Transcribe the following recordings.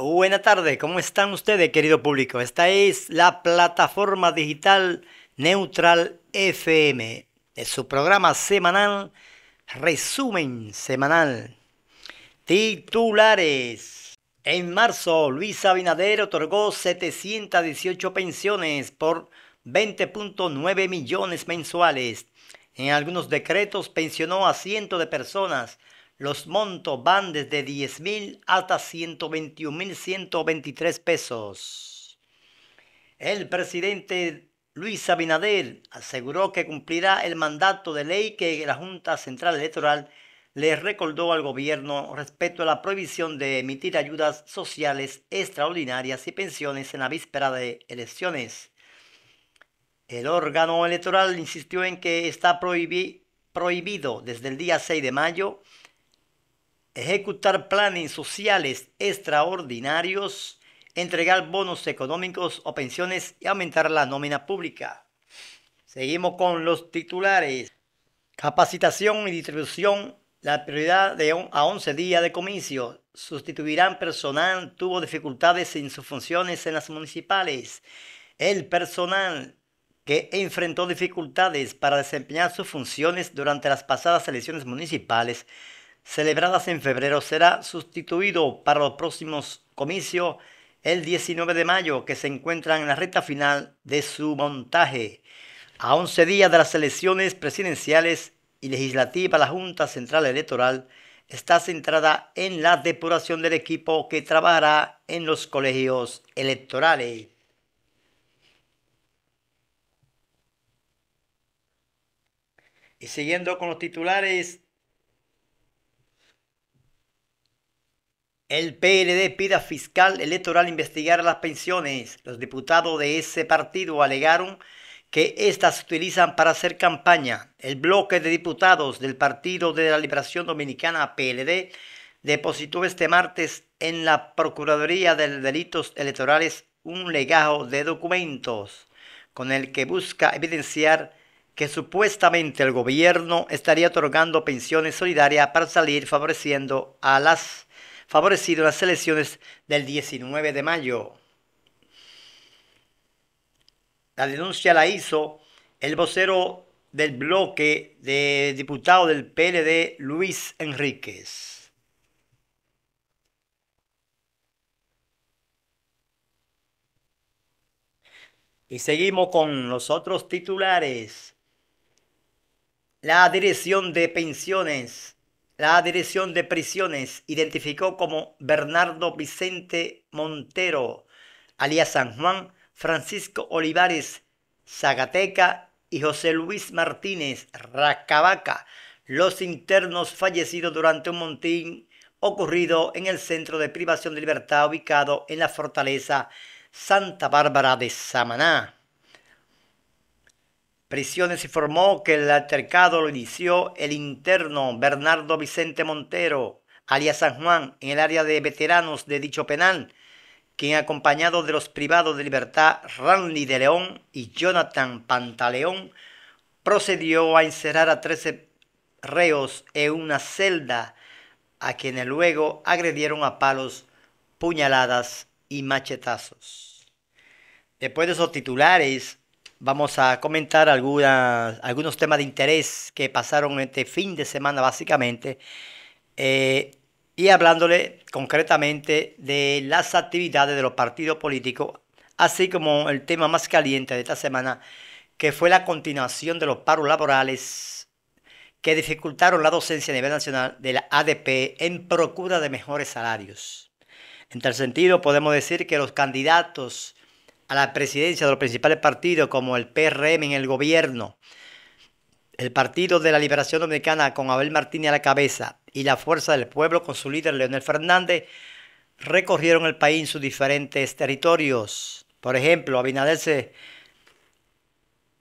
Buenas tardes, ¿cómo están ustedes, querido público? Esta es la plataforma digital Neutral FM, de su programa semanal, resumen semanal. Titulares. En marzo, Luis Abinader otorgó 718 pensiones por 20.9 millones mensuales. En algunos decretos pensionó a cientos de personas los montos van desde 10.000 hasta 121.123 pesos. El presidente Luis Abinader aseguró que cumplirá el mandato de ley que la Junta Central Electoral le recordó al gobierno respecto a la prohibición de emitir ayudas sociales extraordinarias y pensiones en la víspera de elecciones. El órgano electoral insistió en que está prohibido desde el día 6 de mayo ejecutar planes sociales extraordinarios, entregar bonos económicos o pensiones y aumentar la nómina pública. Seguimos con los titulares. Capacitación y distribución. La prioridad de a 11 días de comicio. Sustituirán personal. Tuvo dificultades en sus funciones en las municipales. El personal que enfrentó dificultades para desempeñar sus funciones durante las pasadas elecciones municipales celebradas en febrero, será sustituido para los próximos comicios el 19 de mayo, que se encuentran en la recta final de su montaje. A 11 días de las elecciones presidenciales y legislativas, la Junta Central Electoral está centrada en la depuración del equipo que trabajará en los colegios electorales. Y siguiendo con los titulares, El PLD pide a fiscal electoral investigar las pensiones. Los diputados de ese partido alegaron que éstas se utilizan para hacer campaña. El bloque de diputados del Partido de la Liberación Dominicana, PLD, depositó este martes en la Procuraduría de Delitos Electorales un legajo de documentos con el que busca evidenciar que supuestamente el gobierno estaría otorgando pensiones solidarias para salir favoreciendo a las favorecido las elecciones del 19 de mayo. La denuncia la hizo el vocero del bloque de diputado del PLD, Luis Enríquez. Y seguimos con los otros titulares. La Dirección de Pensiones la Dirección de Prisiones identificó como Bernardo Vicente Montero, alias San Juan, Francisco Olivares, Zagateca y José Luis Martínez, Racabaca, los internos fallecidos durante un montín ocurrido en el Centro de Privación de Libertad ubicado en la fortaleza Santa Bárbara de Samaná. Prisiones informó que el altercado lo inició el interno Bernardo Vicente Montero, alias San Juan, en el área de veteranos de dicho penal, quien acompañado de los privados de libertad Randy de León y Jonathan Pantaleón, procedió a encerrar a 13 reos en una celda, a quienes luego agredieron a palos, puñaladas y machetazos. Después de esos titulares, vamos a comentar algunos temas de interés que pasaron este fin de semana básicamente eh, y hablándole concretamente de las actividades de los partidos políticos, así como el tema más caliente de esta semana, que fue la continuación de los paros laborales que dificultaron la docencia a nivel nacional de la ADP en procura de mejores salarios. En tal sentido, podemos decir que los candidatos a la presidencia de los principales partidos como el PRM en el gobierno, el Partido de la Liberación Dominicana con Abel Martínez a la cabeza y la Fuerza del Pueblo con su líder Leonel Fernández, recorrieron el país en sus diferentes territorios. Por ejemplo, Abinader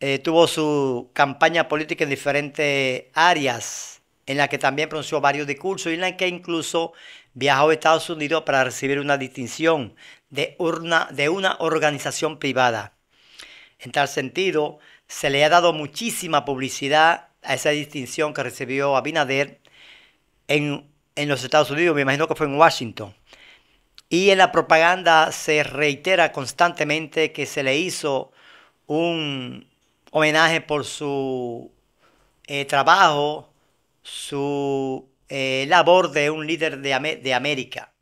eh, tuvo su campaña política en diferentes áreas, en la que también pronunció varios discursos y en la que incluso viajó a Estados Unidos para recibir una distinción de una, de una organización privada. En tal sentido, se le ha dado muchísima publicidad a esa distinción que recibió Abinader en, en los Estados Unidos, me imagino que fue en Washington. Y en la propaganda se reitera constantemente que se le hizo un homenaje por su eh, trabajo, su eh, labor de un líder de, de América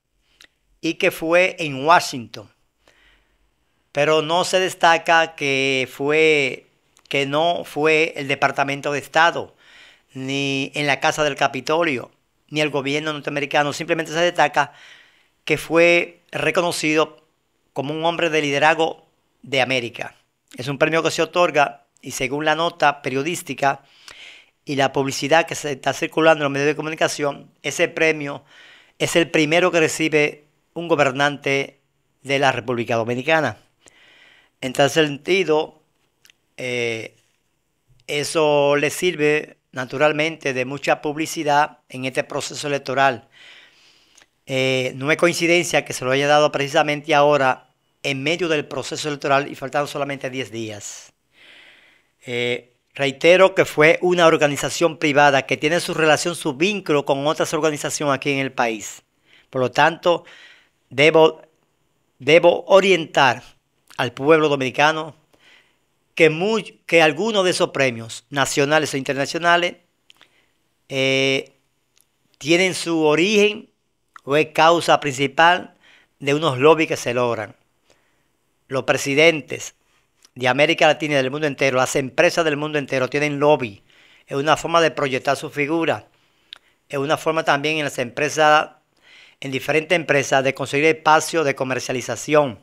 y que fue en Washington. Pero no se destaca que fue que no fue el Departamento de Estado, ni en la Casa del Capitolio, ni el gobierno norteamericano. Simplemente se destaca que fue reconocido como un hombre de liderazgo de América. Es un premio que se otorga y según la nota periodística, y la publicidad que se está circulando en los medios de comunicación, ese premio es el primero que recibe un gobernante de la República Dominicana. En tal sentido, eh, eso le sirve naturalmente de mucha publicidad en este proceso electoral. Eh, no es coincidencia que se lo haya dado precisamente ahora, en medio del proceso electoral y faltaron solamente 10 días. Eh, Reitero que fue una organización privada que tiene su relación, su vínculo con otras organizaciones aquí en el país. Por lo tanto, debo, debo orientar al pueblo dominicano que, algunos de esos premios, nacionales o internacionales, eh, tienen su origen o es causa principal de unos lobbies que se logran. Los presidentes de América Latina y del mundo entero, las empresas del mundo entero tienen lobby. Es una forma de proyectar su figura. Es una forma también en las empresas, en diferentes empresas, de conseguir espacio de comercialización,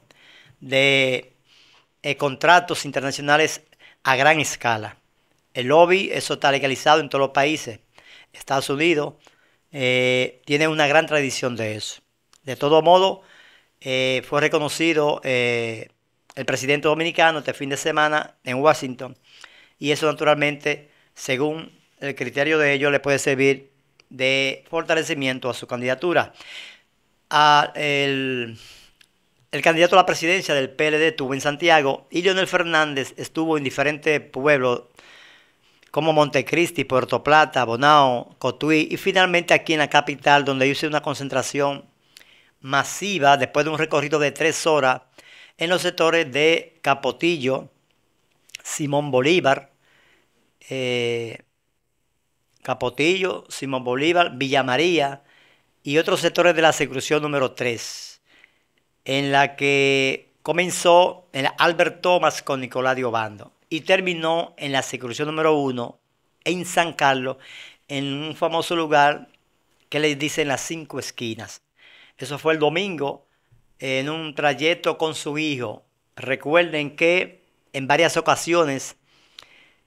de eh, contratos internacionales a gran escala. El lobby, eso está legalizado en todos los países. Estados Unidos eh, tiene una gran tradición de eso. De todo modo, eh, fue reconocido el presidente dominicano este fin de semana en Washington. Y eso naturalmente, según el criterio de ellos, le puede servir de fortalecimiento a su candidatura. el, candidato a la presidencia del PLD estuvo en Santiago y Leonel Fernández estuvo en diferentes pueblos como Montecristi, Puerto Plata, Bonao, Cotuí y finalmente aquí en la capital donde hice una concentración masiva después de un recorrido de tres horas en los sectores de Capotillo, Simón Bolívar, eh, Capotillo, Simón Bolívar, Villa María y otros sectores de la secreción número 3, en la que comenzó el Albert Thomas con Nicolás Obando. y terminó en la secreción número 1 en San Carlos, en un famoso lugar que les dicen las cinco esquinas. Eso fue el domingo en un trayecto con su hijo. Recuerden que en varias ocasiones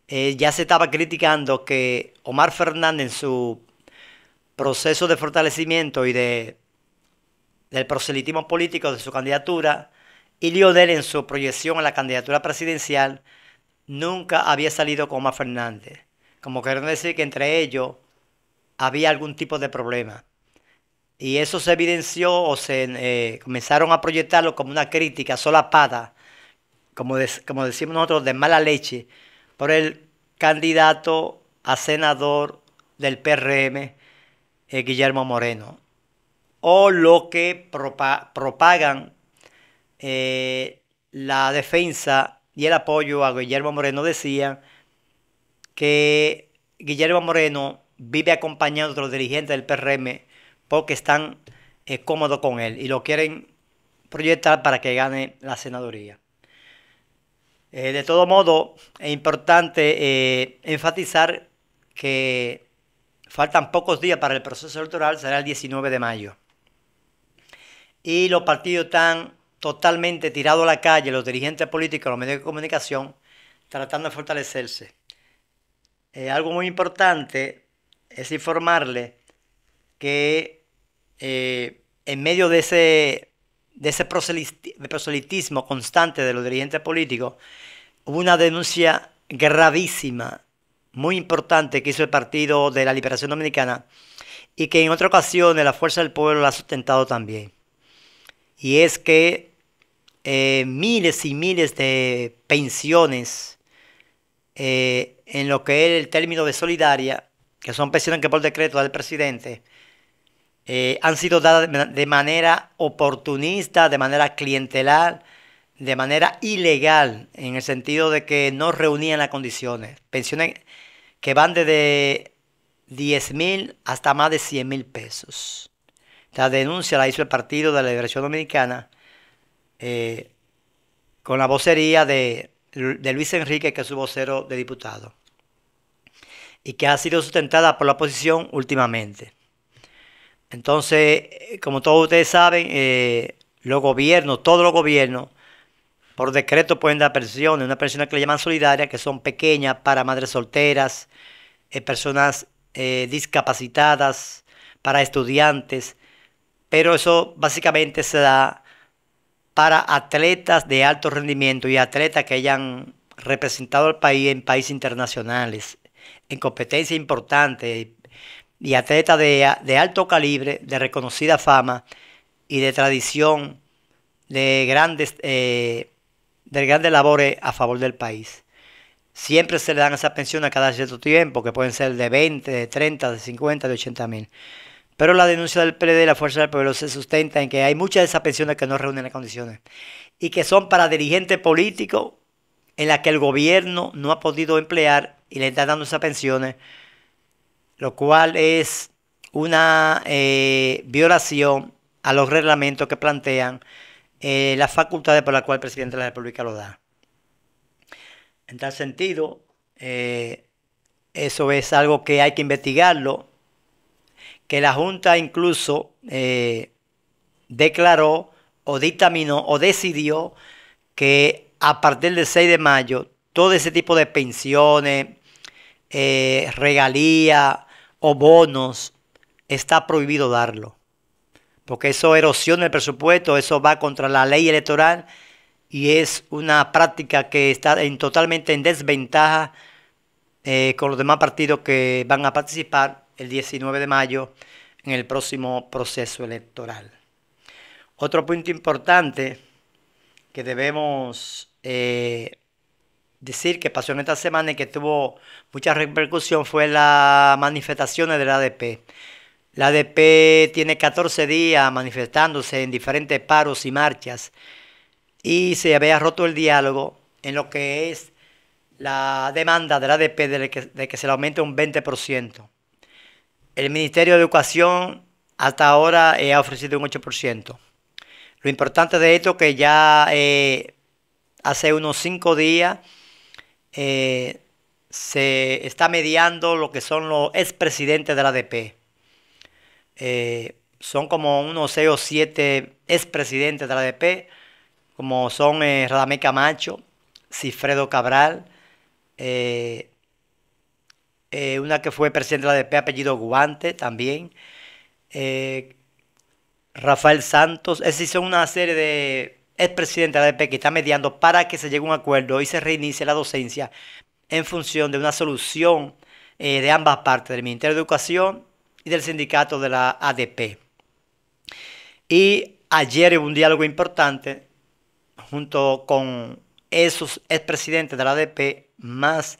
eh, ya se estaba criticando que Omar Fernández en su proceso de fortalecimiento y de, del proselitismo político de su candidatura y Lionel en su proyección a la candidatura presidencial nunca había salido con Omar Fernández. Como queriendo decir que entre ellos había algún tipo de problema. Y eso se evidenció o se eh, comenzaron a proyectarlo como una crítica solapada, como, como decimos nosotros, de mala leche, por el candidato a senador del PRM, eh, Guillermo Moreno. O lo que propagan eh, la defensa y el apoyo a Guillermo Moreno decían que Guillermo Moreno vive acompañado de los dirigentes del PRM porque están eh, cómodos con él y lo quieren proyectar para que gane la senaduría. Eh, de todo modo, es importante eh, enfatizar que faltan pocos días para el proceso electoral, será el 19 de mayo. Y los partidos están totalmente tirados a la calle, los dirigentes políticos, los medios de comunicación, tratando de fortalecerse. algo muy importante es informarle que eh, en medio de ese, de ese proselitismo constante de los dirigentes políticos, hubo una denuncia gravísima, muy importante, que hizo el Partido de la Liberación Dominicana y que en otra ocasiones la Fuerza del Pueblo la ha sustentado también. Y es que eh, miles y miles de pensiones, eh, en lo que es el término de solidaria, que son pensiones que por decreto da el presidente, eh, han sido dadas de manera oportunista, de manera clientelar, de manera ilegal, en el sentido de que no reunían las condiciones. Pensiones que van desde 10.000 mil hasta más de 100 mil pesos. La denuncia la hizo el Partido de la Liberación Dominicana eh, con la vocería de Luis Enrique, que es su vocero de diputado, y que ha sido sustentada por la oposición últimamente. Entonces, eh, como todos ustedes saben, eh, los gobiernos, todos los gobiernos, por decreto pueden dar pensiones, una pensión que le llaman solidaria, que son pequeñas para madres solteras, eh, personas discapacitadas, para estudiantes, pero eso básicamente se da para atletas de alto rendimiento y atletas que hayan representado al país en países internacionales, en competencias importantes, y atleta de, de alto calibre, de reconocida fama y de tradición de grandes, eh, de grandes labores a favor del país. Siempre se le dan esas pensiones a cada cierto tiempo, que pueden ser de 20, de 30, de 50, de 80 mil. Pero la denuncia del PLD y la Fuerza del Pueblo se sustenta en que hay muchas de esas pensiones que no reúnen las condiciones y que son para dirigentes políticos en las que el gobierno no ha podido emplear y le están dando esas pensiones lo cual es una eh, violación a los reglamentos que plantean eh, las facultades por las cuales el presidente de la República lo da. En tal sentido, eh, eso es algo que hay que investigarlo, que la Junta incluso declaró o dictaminó o decidió que a partir del 6 de mayo todo ese tipo de pensiones, regalías, o bonos, está prohibido darlo. Porque eso erosiona el presupuesto, eso va contra la ley electoral y es una práctica que está en, totalmente en desventaja eh, con los demás partidos que van a participar el 19 de mayo en el próximo proceso electoral. Otro punto importante que debemos eh, decir que pasó en esta semana y que tuvo mucha repercusión fue las manifestaciones de la ADP. La ADP tiene 14 días manifestándose en diferentes paros y marchas y se había roto el diálogo en lo que es la demanda de la ADP de que, se le aumente un 20%. El Ministerio de Educación hasta ahora eh, ha ofrecido un 8%. Lo importante de esto es que ya eh, hace unos 5 días eh, se está mediando lo que son los expresidentes de la ADP. Eh, son como unos 6 o 7 expresidentes de la ADP, como son eh, Radamé Camacho, Cifredo Cabral, eh, una que fue presidente de la ADP, apellido Guante también, Rafael Santos, es decir, son una serie de presidente de la ADP que está mediando para que se llegue a un acuerdo y se reinicie la docencia en función de una solución eh, de ambas partes, del Ministerio de Educación y del sindicato de la ADP. Y ayer hubo un diálogo importante junto con esos expresidentes de la ADP más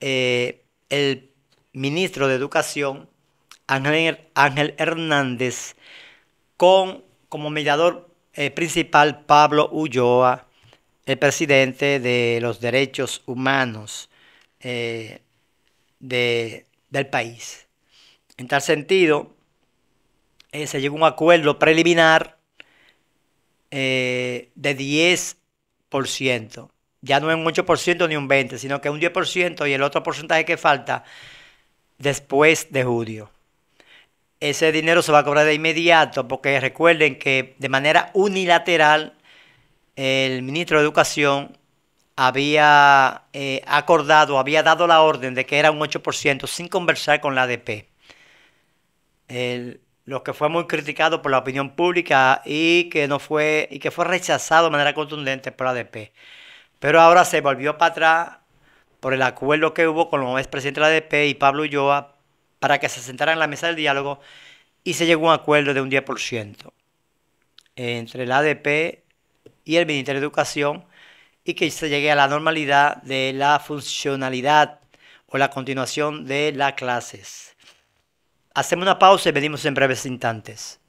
eh, el ministro de Educación, Ángel, Hernández, con como mediador el principal Pablo Ulloa, el presidente de los derechos humanos eh, del país. En tal sentido, eh, se llegó a un acuerdo preliminar eh, de 10%. Ya no es un 8% ni un 20%, sino que un 10% y el otro porcentaje que falta después de julio ese dinero se va a cobrar de inmediato, porque recuerden que de manera unilateral el ministro de Educación había eh, acordado, había dado la orden de que era un 8% sin conversar con la ADP. lo que fue muy criticado por la opinión pública y que, no fue, y que fue rechazado de manera contundente por la ADP. Pero ahora se volvió para atrás por el acuerdo que hubo con los expresidentes de la ADP y Pablo Ulloa para que se sentaran en la mesa del diálogo y se llegó a un acuerdo de un 10% entre el ADP y el Ministerio de Educación y que se llegue a la normalidad de la funcionalidad o la continuación de las clases. Hacemos una pausa y venimos en breves instantes.